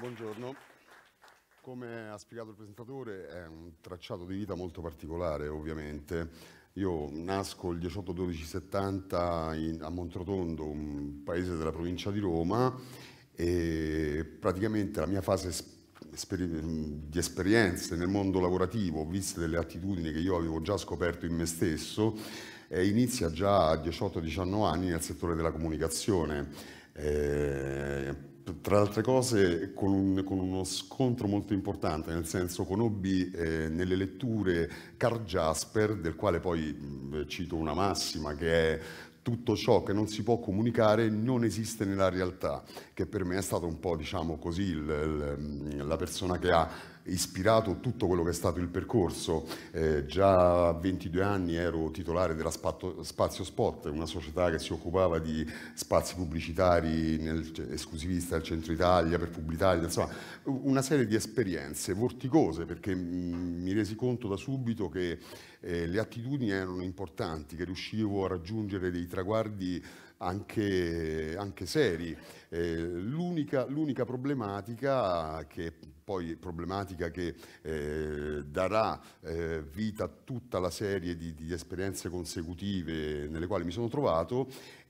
Buongiorno. Come ha spiegato il presentatore è un tracciato di vita molto particolare ovviamente. Io nasco il 18-12-70 a Montrotondo, un paese della provincia di Roma, e praticamente la mia fase di esperienze nel mondo lavorativo, viste delle attitudini che io avevo già scoperto in me stesso, eh, inizia già a 18-19 anni nel settore della comunicazione. Eh, tra le altre cose con, un, con, uno scontro molto importante, nel senso conobbi eh, nelle letture Carl Jasper, del quale poi mh, cito una massima che è tutto ciò che non si può comunicare non esiste nella realtà, che per me è stato un po', diciamo così, il, il, la persona che ha ispirato tutto quello che è stato il percorso. Eh, già a 22 anni ero titolare della Spatto, Spazio Spot, una società che si occupava di spazi pubblicitari nel, esclusivista del centro Italia, per Publitalia, insomma una serie di esperienze vorticose perché mm, mi resi conto da subito che eh, le attitudini erano importanti, che riuscivo a raggiungere dei traguardi anche, anche seri. Eh, l'unica, l'unica, problematica, che poi problematica che eh, darà eh, vita a tutta la serie di, di esperienze consecutive nelle quali mi sono trovato,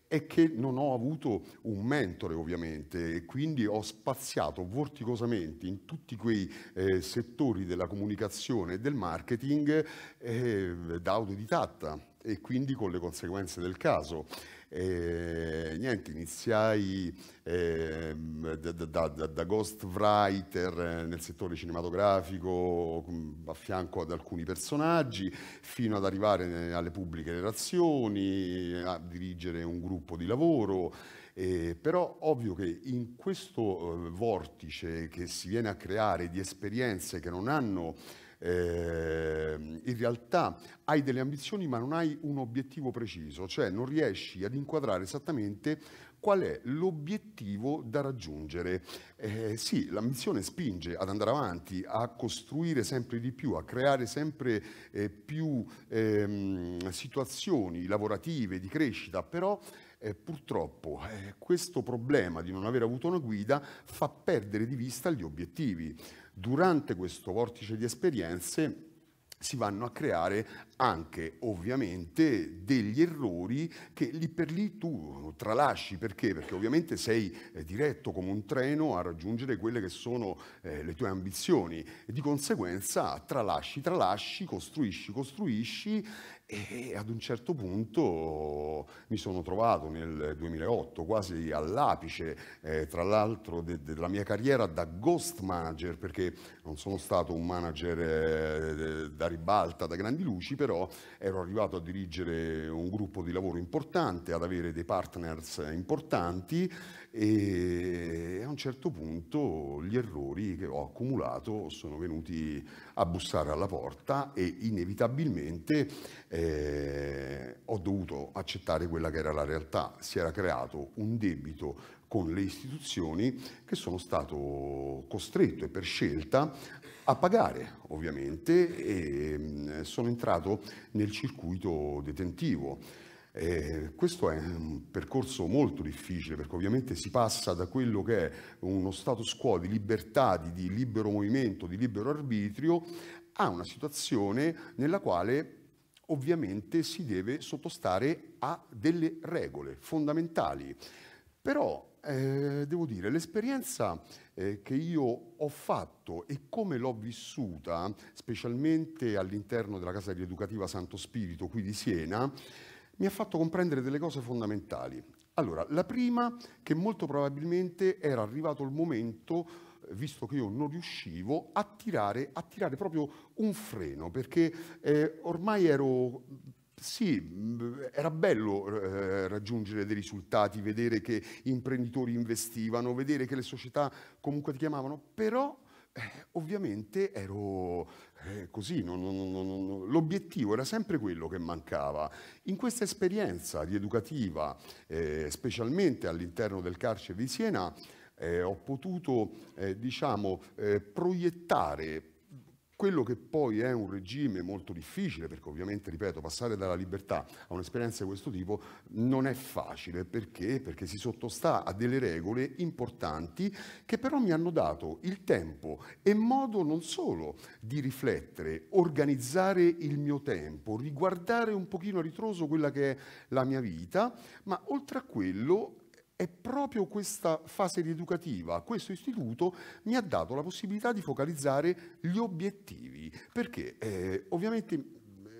è che non ho avuto un mentore ovviamente e quindi ho spaziato vorticosamente in tutti quei eh, settori della comunicazione e del marketing eh, da autodidatta e quindi con le conseguenze del caso. E, eh, niente, iniziai eh, da, da, da, da ghostwriter eh, nel settore cinematografico a fianco ad alcuni personaggi, fino ad arrivare eh, alle pubbliche relazioni, a dirigere un gruppo di lavoro. Eh, però ovvio che in questo eh, vortice che si viene a creare di esperienze che non hanno eh, in realtà hai delle ambizioni ma non hai un obiettivo preciso, cioè non riesci ad inquadrare esattamente qual è l'obiettivo da raggiungere. Eh, sì, l'ambizione spinge ad andare avanti, a costruire sempre di più, a creare sempre eh, più ehm, situazioni lavorative di crescita, però eh, purtroppo eh, questo problema di non aver avuto una guida fa perdere di vista gli obiettivi. Durante questo vortice di esperienze si vanno a creare anche ovviamente degli errori che lì per lì tu tralasci perché? Perché ovviamente sei eh, diretto come un treno a raggiungere quelle che sono eh, le tue ambizioni e di conseguenza tralasci, tralasci, costruisci, costruisci e ad un certo punto mi sono trovato nel 2008, quasi all'apice, eh, tra l'altro, de- della mia carriera da ghost manager, perché non sono stato un manager eh, da ribalta, da grandi luci, però ero arrivato a dirigere un gruppo di lavoro importante, ad avere dei partners importanti e a un certo punto gli errori che ho accumulato sono venuti a bussare alla porta e inevitabilmente... Eh, eh, ho dovuto accettare quella che era la realtà. Si era creato un debito con le istituzioni che sono stato costretto e per scelta a pagare ovviamente e mm, sono entrato nel circuito detentivo. Eh, questo è un percorso molto difficile perché ovviamente si passa da quello che è uno status quo di libertà, di libero movimento, di libero arbitrio, a una situazione nella quale ovviamente si deve sottostare a delle regole fondamentali. Però eh, devo dire, l'esperienza eh, che io ho fatto e come l'ho vissuta, specialmente all'interno della casa rieducativa Santo Spirito qui di Siena, mi ha fatto comprendere delle cose fondamentali. Allora, la prima che molto probabilmente era arrivato il momento visto che io non riuscivo, a tirare, a tirare proprio un freno, perché eh, ormai ero sì, era bello eh, raggiungere dei risultati, vedere che imprenditori investivano, vedere che le società comunque ti chiamavano, però eh, ovviamente ero eh, così, non, non, non, l'obiettivo era sempre quello che mancava. In questa esperienza rieducativa, eh, specialmente all'interno del carcere di Siena, eh, ho potuto eh, diciamo, eh, proiettare quello che poi è un regime molto difficile, perché ovviamente, ripeto, passare dalla libertà a un'esperienza di questo tipo non è facile, perché? perché? si sottostà a delle regole importanti che però mi hanno dato il tempo e modo non solo di riflettere, organizzare il mio tempo, riguardare un pochino a ritroso quella che è la mia vita, ma oltre a quello è proprio questa fase rieducativa, questo istituto mi ha dato la possibilità di focalizzare gli obiettivi, perché eh, ovviamente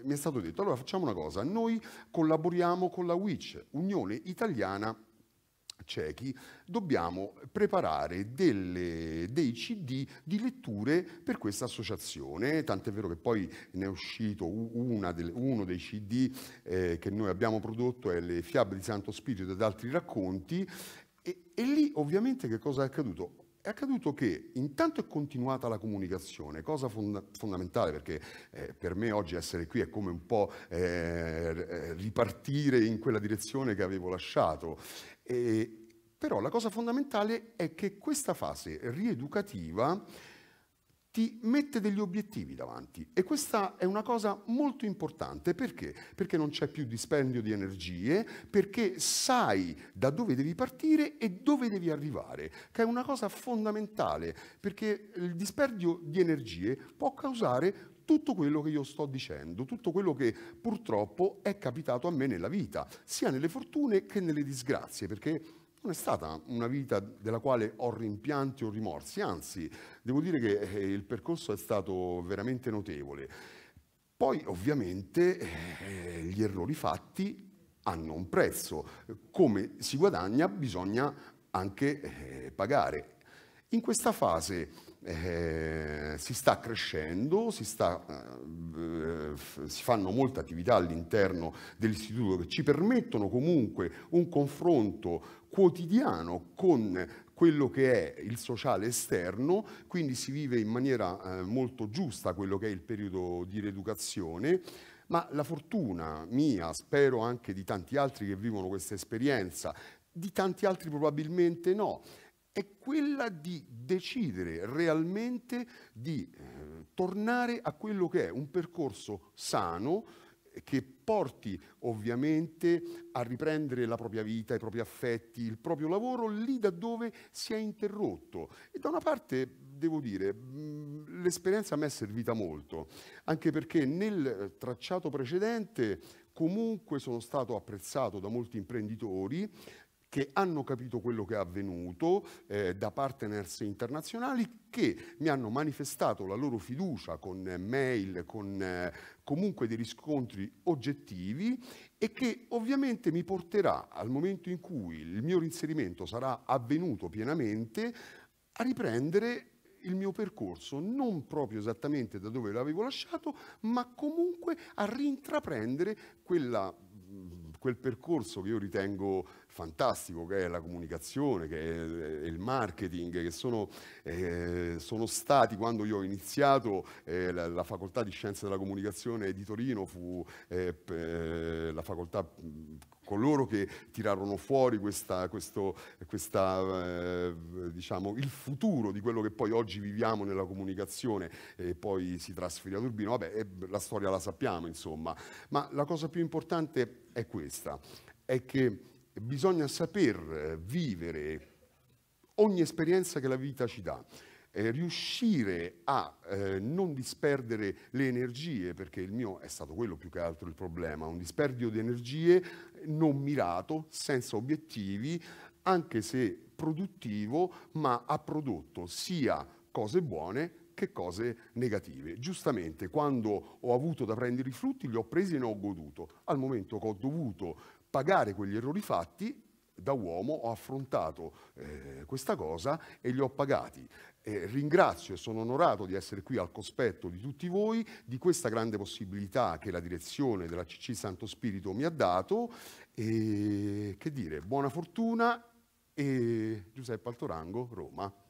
mi è stato detto, allora facciamo una cosa, noi collaboriamo con la WIC, Unione Italiana ciechi, dobbiamo preparare delle, dei CD di letture per questa associazione, tant'è vero che poi ne è uscito delle, uno dei CD eh, che noi abbiamo prodotto, è Le fiabe di Santo Spirito ed altri racconti, e, e lì ovviamente che cosa è accaduto? è accaduto che intanto è continuata la comunicazione, cosa fond- fondamentale perché eh, per me oggi essere qui è come un po' eh, ripartire in quella direzione che avevo lasciato. E, però la cosa fondamentale è che questa fase rieducativa ti mette degli obiettivi davanti e questa è una cosa molto importante perché? Perché non c'è più dispendio di energie, perché sai da dove devi partire e dove devi arrivare, che è una cosa fondamentale perché il dispendio di energie può causare tutto quello che io sto dicendo, tutto quello che purtroppo è capitato a me nella vita, sia nelle fortune che nelle disgrazie, perché non è stata una vita della quale ho rimpianti o rimorsi, anzi devo dire che eh, il percorso è stato veramente notevole. Poi ovviamente eh, gli errori fatti hanno un prezzo, come si guadagna bisogna anche eh, pagare in questa fase eh, si sta crescendo, si, sta, eh, si, fanno molte attività all'interno dell'istituto che ci permettono comunque un confronto quotidiano con quello che è il sociale esterno, quindi si vive in maniera eh, molto giusta quello che è il periodo di rieducazione ma la fortuna mia, spero anche di tanti altri che vivono questa esperienza, di tanti altri probabilmente no, è quella di decidere realmente di eh, tornare a quello che è un percorso sano eh, che porti ovviamente a riprendere la propria vita, i propri affetti, il proprio lavoro lì da dove si è interrotto. E da una parte devo dire, mm, l'esperienza mi è servita molto, anche perché nel eh, tracciato precedente comunque sono stato apprezzato da molti imprenditori che hanno capito quello che è avvenuto eh, da partners internazionali che mi hanno manifestato la loro fiducia con mail, con eh, comunque dei riscontri oggettivi e che ovviamente mi porterà al momento in cui il mio reinserimento sarà avvenuto pienamente a riprendere il mio percorso, non proprio esattamente da dove l'avevo lasciato, ma comunque a rintraprendere quella mm, quel percorso che io ritengo fantastico, che è la comunicazione, che è eh, il marketing, che sono, eh, sono stati quando io ho iniziato eh, la, la, facoltà di scienze della comunicazione di Torino fu eh, eh la facoltà coloro che tirarono fuori questa, questo, questa, eh, diciamo, il futuro di quello che poi oggi viviamo nella comunicazione e poi si trasferì ad Urbino, vabbè, eh, la storia la sappiamo, insomma. Ma la cosa più importante è questa, è che bisogna saper vivere ogni esperienza che la vita ci dà. Eh, riuscire a eh, non disperdere le energie, perché il mio è stato quello più che altro il problema, un disperdio di energie non mirato, senza obiettivi, anche se produttivo, ma ha prodotto sia cose buone che cose negative. Giustamente, quando ho avuto da prendere i frutti, li ho presi e ne ho goduto. Al momento che ho dovuto pagare quegli errori fatti, da uomo ho affrontato eh, questa cosa e li ho pagati. Eh, ringrazio e sono onorato di essere qui al cospetto di tutti voi, di questa grande possibilità che la direzione della CC Santo Spirito mi ha dato e che dire, buona fortuna e Giuseppe Altorango, Roma.